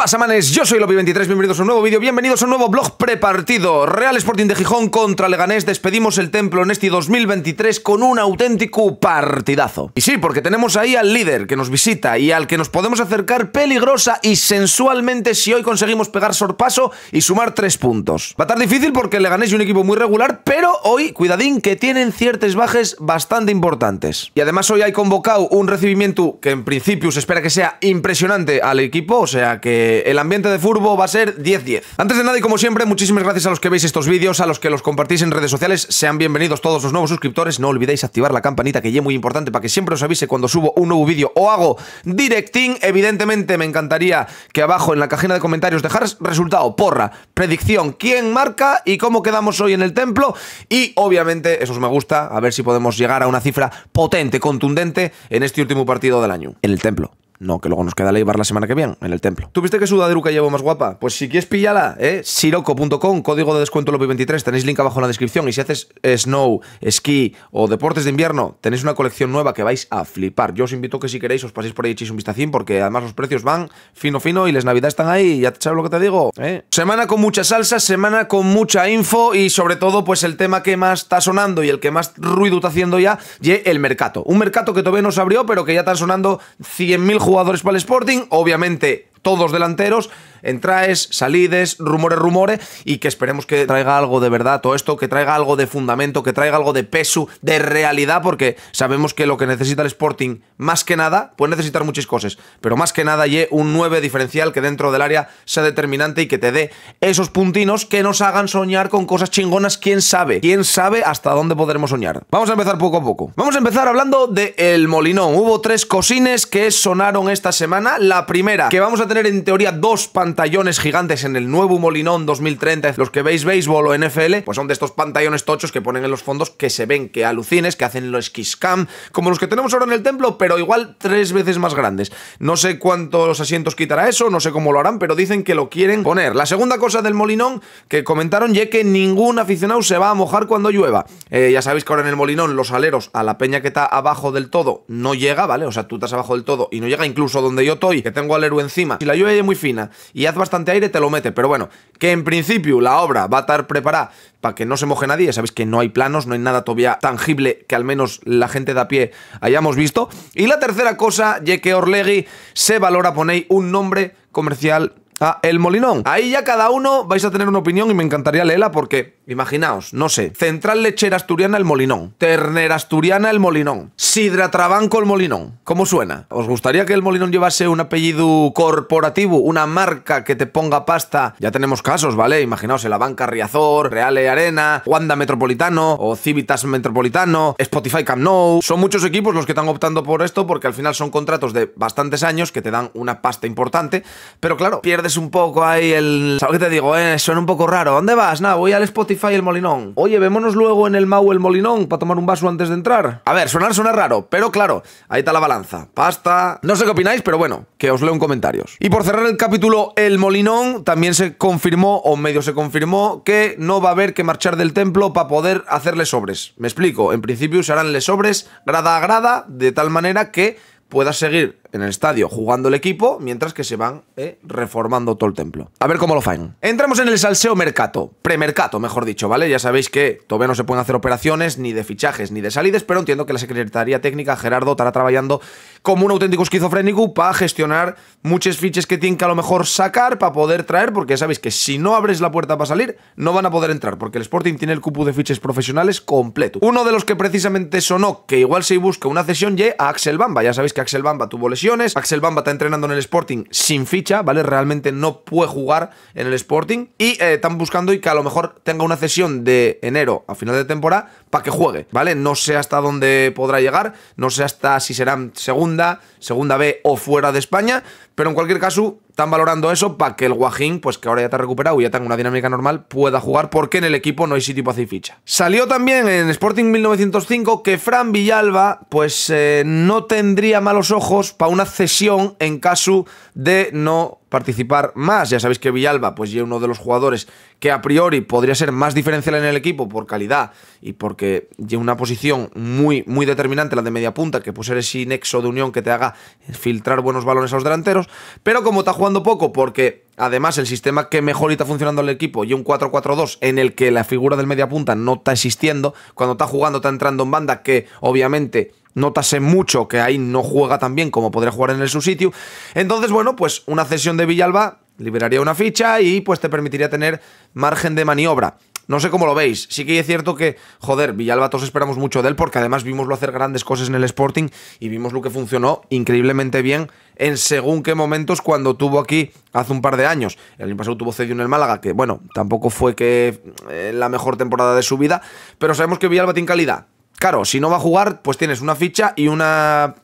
pasa, manes? Yo soy Lopi23, bienvenidos a un nuevo vídeo, bienvenidos a un nuevo blog prepartido. Real Sporting de Gijón contra Leganés, despedimos el templo en este 2023 con un auténtico partidazo. Y sí, porque tenemos ahí al líder que nos visita y al que nos podemos acercar peligrosa y sensualmente si hoy conseguimos pegar sorpaso y sumar tres puntos. Va a estar difícil porque Leganés es un equipo muy regular, pero hoy, cuidadín, que tienen ciertos bajes bastante importantes. Y además hoy hay convocado un recibimiento que en principio se espera que sea impresionante al equipo, o sea que el ambiente de furbo va a ser 10-10. Antes de nada y como siempre, muchísimas gracias a los que veis estos vídeos, a los que los compartís en redes sociales, sean bienvenidos todos los nuevos suscriptores, no olvidéis activar la campanita que ya es muy importante para que siempre os avise cuando subo un nuevo vídeo o hago directing, evidentemente me encantaría que abajo en la cajina de comentarios dejaras resultado, porra, predicción, quién marca y cómo quedamos hoy en el templo y obviamente os me gusta, a ver si podemos llegar a una cifra potente, contundente en este último partido del año, en el templo. No, que luego nos queda la llevar la semana que viene, en el templo. ¿Tuviste qué sudaderuca llevo más guapa? Pues si quieres pillala, ¿eh? siroco.com, código de descuento Lopi23, tenéis link abajo en la descripción. Y si haces snow, esquí o deportes de invierno, tenéis una colección nueva que vais a flipar. Yo os invito que si queréis os paséis por ahí y echéis un vistacín, porque además los precios van fino fino y las navidades están ahí, ya sabes lo que te digo. ¿eh? Semana con mucha salsa, semana con mucha info y sobre todo pues el tema que más está sonando y el que más ruido está haciendo ya, y el mercado. Un mercado que todavía no se abrió, pero que ya están sonando 100.000 jugadores para el Sporting, obviamente todos delanteros, entraes, salides, rumores, rumores, y que esperemos que traiga algo de verdad todo esto, que traiga algo de fundamento, que traiga algo de peso, de realidad, porque sabemos que lo que necesita el Sporting, más que nada, puede necesitar muchas cosas, pero más que nada, y un 9 diferencial que dentro del área sea determinante y que te dé esos puntinos que nos hagan soñar con cosas chingonas, quién sabe, quién sabe hasta dónde podremos soñar. Vamos a empezar poco a poco. Vamos a empezar hablando de El Molinón. Hubo tres cosines que sonaron esta semana. La primera, que vamos a tener en teoría dos pantallas pantallones gigantes en el nuevo Molinón 2030, los que veis béisbol o NFL, pues son de estos pantallones tochos que ponen en los fondos que se ven, que alucines, que hacen los skiscam, como los que tenemos ahora en el templo, pero igual tres veces más grandes. No sé cuántos asientos quitará eso, no sé cómo lo harán, pero dicen que lo quieren poner. La segunda cosa del Molinón que comentaron ya que ningún aficionado se va a mojar cuando llueva. Eh, ya sabéis que ahora en el Molinón los aleros a la peña que está abajo del todo no llega, ¿vale? O sea, tú estás abajo del todo y no llega incluso donde yo estoy, que tengo alero encima. Si la lluvia es muy fina y haz bastante aire, te lo mete. Pero bueno, que en principio la obra va a estar preparada para que no se moje nadie. Sabéis que no hay planos, no hay nada todavía tangible que al menos la gente de a pie hayamos visto. Y la tercera cosa, ya que Orlegui se valora, ponéis un nombre comercial a El Molinón. Ahí ya cada uno vais a tener una opinión y me encantaría leerla porque Imaginaos, no sé. Central Lechera Asturiana el Molinón. Ternera Asturiana el Molinón. Sidra Trabanco el Molinón. ¿Cómo suena? ¿Os gustaría que el Molinón llevase un apellido corporativo? Una marca que te ponga pasta. Ya tenemos casos, ¿vale? Imaginaos la banca Riazor, Reale Arena, Wanda Metropolitano o Civitas Metropolitano, Spotify Camp Nou. Son muchos equipos los que están optando por esto porque al final son contratos de bastantes años que te dan una pasta importante. Pero claro, pierdes un poco ahí el... ¿Sabes qué te digo? Eh? Suena un poco raro. ¿Dónde vas? Nada, voy al Spotify y el Molinón. Oye, vémonos luego en el Mau el Molinón para tomar un vaso antes de entrar. A ver, suena raro, pero claro, ahí está la balanza. Pasta. No sé qué opináis, pero bueno, que os leo en comentarios. Y por cerrar el capítulo El Molinón, también se confirmó, o medio se confirmó, que no va a haber que marchar del templo para poder hacerle sobres. Me explico, en principio harán le sobres grada a grada, de tal manera que puedas seguir en el estadio jugando el equipo, mientras que se van eh, reformando todo el templo. A ver cómo lo faen. Entramos en el salseo mercato, premercato, mejor dicho, ¿vale? Ya sabéis que todavía no se pueden hacer operaciones ni de fichajes ni de salidas, pero entiendo que la Secretaría Técnica, Gerardo, estará trabajando como un auténtico esquizofrénico para gestionar muchos fiches que tienen que a lo mejor sacar para poder traer, porque ya sabéis que si no abres la puerta para salir, no van a poder entrar, porque el Sporting tiene el cupo de fiches profesionales completo. Uno de los que precisamente sonó que igual se busca una cesión y a Axel Bamba. Ya sabéis que Axel Bamba tuvo el. Axel Bamba está entrenando en el Sporting sin ficha, ¿vale? Realmente no puede jugar en el Sporting. Y eh, están buscando y que a lo mejor tenga una cesión de enero a final de temporada para que juegue, ¿vale? No sé hasta dónde podrá llegar, no sé hasta si será segunda, segunda B o fuera de España, pero en cualquier caso están valorando eso para que el Guajín, pues que ahora ya está recuperado y ya tenga una dinámica normal, pueda jugar porque en el equipo no hay sitio para hacer ficha. Salió también en Sporting 1905 que Fran Villalba, pues eh, no tendría malos ojos para una cesión en caso de no participar más. Ya sabéis que Villalba, pues ya uno de los jugadores que a priori podría ser más diferencial en el equipo por calidad y porque lleva una posición muy, muy determinante, la de media punta, que pues eres ese nexo de unión que te haga filtrar buenos balones a los delanteros. Pero como está jugando poco, porque además el sistema que mejor está funcionando el equipo y un 4-4-2 en el que la figura del media punta no está existiendo, cuando está jugando está entrando en banda que obviamente notase mucho que ahí no juega tan bien como podría jugar en el su sitio. Entonces, bueno, pues una cesión de Villalba liberaría una ficha y pues te permitiría tener margen de maniobra. No sé cómo lo veis. Sí que es cierto que, joder, Villalba todos esperamos mucho de él porque además vimoslo hacer grandes cosas en el Sporting y vimos lo que funcionó increíblemente bien en según qué momentos cuando tuvo aquí hace un par de años. El año pasado tuvo cedio en el Málaga, que bueno, tampoco fue que eh, la mejor temporada de su vida, pero sabemos que Villalba tiene calidad. Claro, si no va a jugar, pues tienes una ficha y una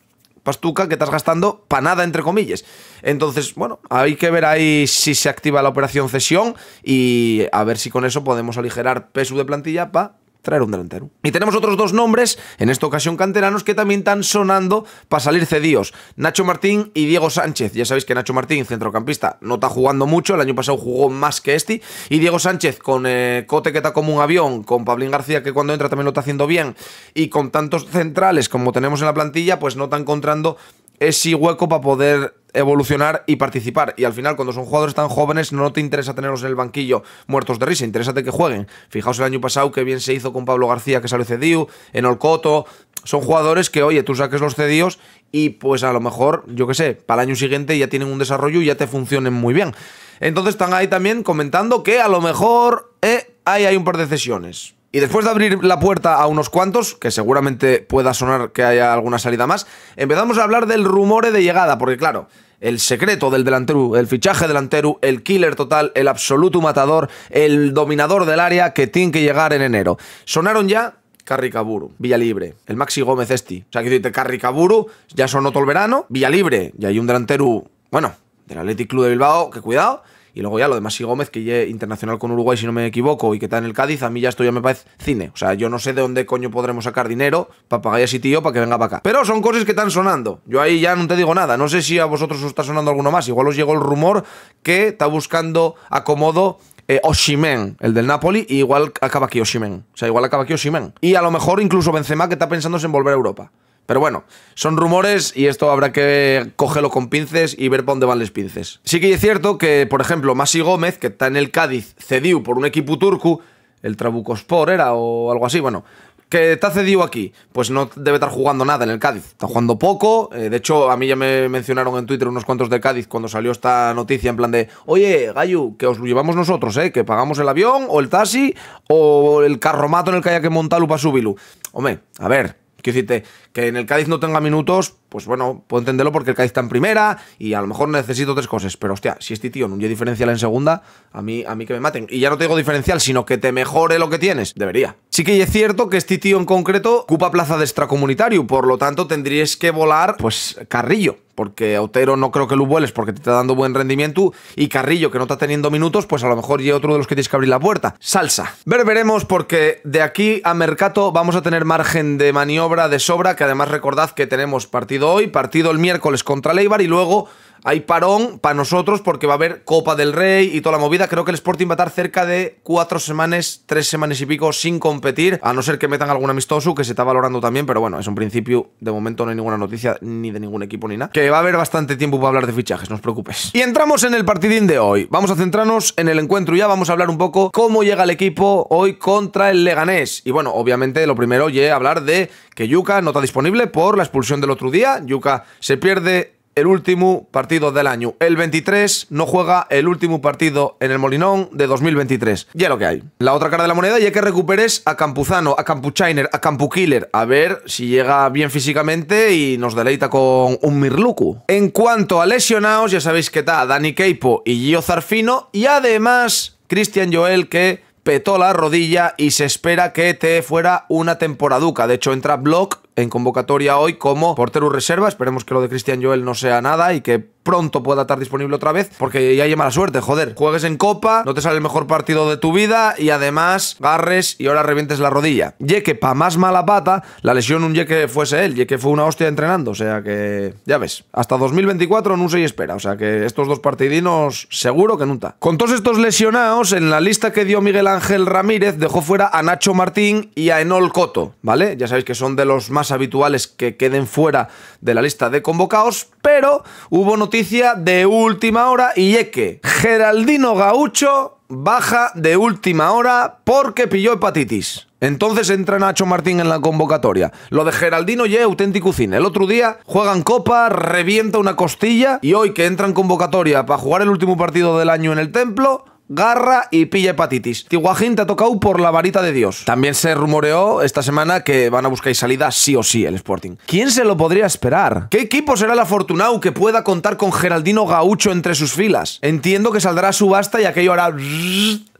pastuca que estás gastando para nada, entre comillas. Entonces, bueno, hay que ver ahí si se activa la operación cesión y a ver si con eso podemos aligerar peso de plantilla para traer un delantero. Y tenemos otros dos nombres, en esta ocasión canteranos, que también están sonando para salir cedidos. Nacho Martín y Diego Sánchez. Ya sabéis que Nacho Martín, centrocampista, no está jugando mucho, el año pasado jugó más que este. Y Diego Sánchez con eh, Cote que está como un avión, con Pablín García que cuando entra también lo está haciendo bien, y con tantos centrales como tenemos en la plantilla, pues no está encontrando ese hueco para poder evolucionar y participar. Y al final, cuando son jugadores tan jóvenes, no te interesa tenerlos en el banquillo muertos de risa, interésate que jueguen. Fijaos el año pasado que bien se hizo con Pablo García, que salió cedido, en Olcoto. Son jugadores que, oye, tú saques los cedidos y pues a lo mejor, yo qué sé, para el año siguiente ya tienen un desarrollo y ya te funcionen muy bien. Entonces están ahí también comentando que a lo mejor eh, ahí hay un par de cesiones. Y después de abrir la puerta a unos cuantos, que seguramente pueda sonar que haya alguna salida más, empezamos a hablar del rumore de llegada, porque claro, el secreto del delantero, el fichaje delantero, el killer total, el absoluto matador, el dominador del área que tiene que llegar en enero. Sonaron ya Carricaburu, Villalibre, el Maxi Gómez este. O sea, que dice Carricaburu, ya sonó todo el verano, Villalibre, y hay un delantero, bueno, del Athletic Club de Bilbao, que cuidado, y luego ya lo demás Masi Gómez, que ya internacional con Uruguay, si no me equivoco, y que está en el Cádiz, a mí ya esto ya me parece cine. O sea, yo no sé de dónde coño podremos sacar dinero para pagar a ese tío para que venga para acá. Pero son cosas que están sonando. Yo ahí ya no te digo nada. No sé si a vosotros os está sonando alguno más. Igual os llegó el rumor que está buscando acomodo eh, Oshimen, el del Napoli, y igual acaba aquí Oshimen. O sea, igual acaba aquí Oshimen. Y a lo mejor incluso Benzema que está pensando en volver a Europa. Pero bueno, son rumores y esto habrá que cogerlo con pinces y ver para dónde van los pinces. Sí que es cierto que, por ejemplo, Masi Gómez, que está en el Cádiz, cedió por un equipo turco, el Trabucospor era o algo así, bueno, que está cedido aquí, pues no debe estar jugando nada en el Cádiz. Está jugando poco. Eh, de hecho, a mí ya me mencionaron en Twitter unos cuantos de Cádiz cuando salió esta noticia en plan de, oye, Gayu, que os lo llevamos nosotros, ¿eh? Que pagamos el avión o el taxi o el carromato en el que haya que montarlo para subirlo. Hombre, a ver, Quiero decirte, que en el Cádiz no tenga minutos, pues bueno, puedo entenderlo porque el Cádiz está en primera y a lo mejor necesito tres cosas. Pero hostia, si este tío no lleva diferencial en segunda, a mí, a mí que me maten. Y ya no te digo diferencial, sino que te mejore lo que tienes. Debería. Sí que es cierto que este tío en concreto ocupa plaza de extracomunitario, por lo tanto tendrías que volar, pues, carrillo porque Otero no creo que lo vueles porque te está dando buen rendimiento y Carrillo que no está teniendo minutos, pues a lo mejor llega otro de los que tienes que abrir la puerta. Salsa. Ver, veremos porque de aquí a Mercato vamos a tener margen de maniobra de sobra, que además recordad que tenemos partido hoy, partido el miércoles contra Leibar y luego hay parón para nosotros porque va a haber Copa del Rey y toda la movida. Creo que el Sporting va a estar cerca de cuatro semanas, tres semanas y pico sin competir, a no ser que metan algún amistoso que se está valorando también, pero bueno, es un principio. De momento no hay ninguna noticia ni de ningún equipo ni nada. Que va a haber bastante tiempo para hablar de fichajes, no os preocupes. Y entramos en el partidín de hoy. Vamos a centrarnos en el encuentro ya, vamos a hablar un poco cómo llega el equipo hoy contra el Leganés. Y bueno, obviamente lo primero, a hablar de que Yuka no está disponible por la expulsión del otro día. Yuka se pierde el último partido del año. El 23 no juega el último partido en el Molinón de 2023. Ya lo que hay. La otra cara de la moneda ya que recuperes a Campuzano, a Campuchainer, a Campukiller. A ver si llega bien físicamente y nos deleita con un Mirluku. En cuanto a lesionados, ya sabéis que está Dani Keipo y Gio Zarfino. Y además, Cristian Joel que petó la rodilla y se espera que te fuera una temporaduca. De hecho, entra Block en convocatoria hoy como portero reserva. Esperemos que lo de Cristian Joel no sea nada y que pronto pueda estar disponible otra vez, porque ya hay mala suerte, joder. Juegues en Copa, no te sale el mejor partido de tu vida y además garres y ahora revientes la rodilla. Ye que pa' más mala pata, la lesión un ye fuese él, ye fue una hostia entrenando, o sea que... Ya ves, hasta 2024 no se espera, o sea que estos dos partidinos seguro que nunca. Con todos estos lesionados, en la lista que dio Miguel Ángel Ramírez dejó fuera a Nacho Martín y a Enol Coto, ¿vale? Ya sabéis que son de los más habituales que queden fuera de la lista de convocados, pero hubo noticia de última hora y es que Geraldino Gaucho baja de última hora porque pilló hepatitis. Entonces entra Nacho Martín en la convocatoria. Lo de Geraldino ya auténtico cine. El otro día juegan copa, revienta una costilla y hoy que entra en convocatoria para jugar el último partido del año en el templo, garra y pilla hepatitis. Tiguajín te ha tocado por la varita de Dios. También se rumoreó esta semana que van a buscar salida sí o sí el Sporting. ¿Quién se lo podría esperar? ¿Qué equipo será la afortunado que pueda contar con Geraldino Gaucho entre sus filas? Entiendo que saldrá a subasta y aquello hará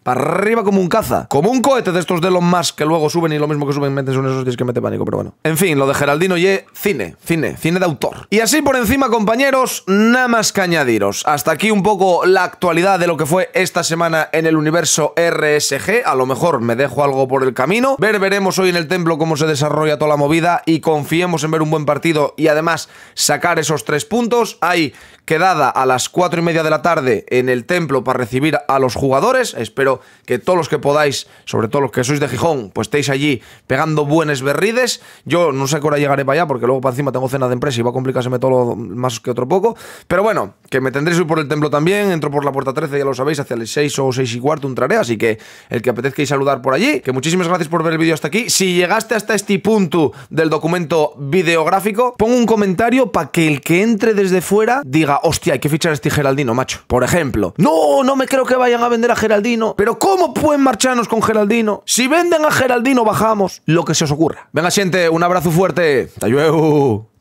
para arriba como un caza. Como un cohete de estos de los más que luego suben y lo mismo que suben metes son esos es que mete pánico, pero bueno. En fin, lo de Geraldino y cine, cine, cine de autor. Y así por encima, compañeros, nada más que añadiros. Hasta aquí un poco la actualidad de lo que fue esta semana en el universo RSG. A lo mejor me dejo algo por el camino. Ver, veremos hoy en el templo cómo se desarrolla toda la movida y confiemos en ver un buen partido y además sacar esos tres puntos. Hay quedada a las cuatro y media de la tarde en el templo para recibir a los jugadores. Espero que todos los que podáis, sobre todo los que sois de Gijón, pues estéis allí pegando buenos berrides. Yo no sé qué hora llegaré para allá, porque luego para encima tengo cena de empresa y va a complicárseme todo más que otro poco. Pero bueno, que me tendréis por el templo también. Entro por la puerta 13, ya lo sabéis, hacia las 6 o 6 y cuarto entraré. Así que el que Y saludar por allí, que muchísimas gracias por ver el vídeo hasta aquí. Si llegaste hasta este punto del documento videográfico, Pongo un comentario para que el que entre desde fuera diga, hostia, hay que fichar a este Geraldino, macho. Por ejemplo, no, no me creo que vayan a vender a Geraldino, pero ¿cómo pueden marcharnos con Geraldino? Si venden a Geraldino, bajamos. Lo que se os ocurra. Venga, gente, un abrazo fuerte. ¡Tayueu!